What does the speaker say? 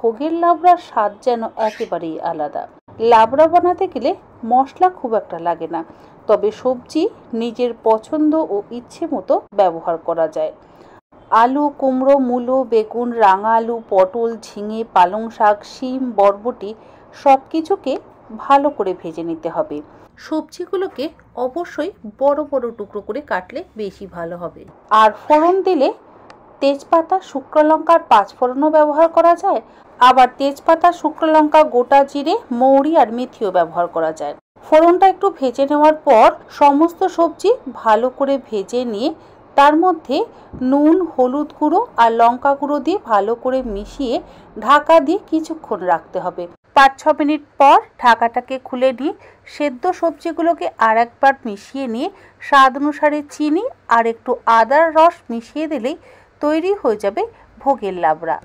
ভোগের লাবড়ার স্বাদ যেন একেবারেই আলাদা লাবড়া বানাতে গেলে মশলা খুব একটা লাগে না তবে সবজি নিজের পছন্দ ও ইচ্ছে মতো ব্যবহার করা যায় আলু কুমড়ো মূলো বেগুন রাঙা আলু পটল ঝিঙে পালং শাক শিম বরবটি সব কিছুকে ভালো করে ভেজে নিতে হবে সবজিগুলোকে অবশ্যই বড় বড় টুকরো করে কাটলে বেশি ভালো হবে আর ফোড়ন দিলে তেজপাতা লঙ্কার পাঁচফোড়নও ব্যবহার করা যায় আবার তেজপাতা লঙ্কা গোটা জিরে মৌরি আর মেথিও ব্যবহার করা যায় ফোড়নটা একটু ভেজে নেওয়ার পর সমস্ত সবজি ভালো করে ভেজে নিয়ে তার মধ্যে নুন হলুদ গুঁড়ো আর লঙ্কা গুঁড়ো দিয়ে ভালো করে মিশিয়ে ঢাকা দিয়ে কিছুক্ষণ রাখতে হবে পাঁচ ছ মিনিট পর ঢাকাটাকে খুলে নিয়ে সেদ্ধ সবজিগুলোকে আর একবার মিশিয়ে নিয়ে স্বাদ অনুসারে চিনি আর একটু আদার রস মিশিয়ে দিলেই তৈরি হয়ে যাবে ভোগের লাবড়া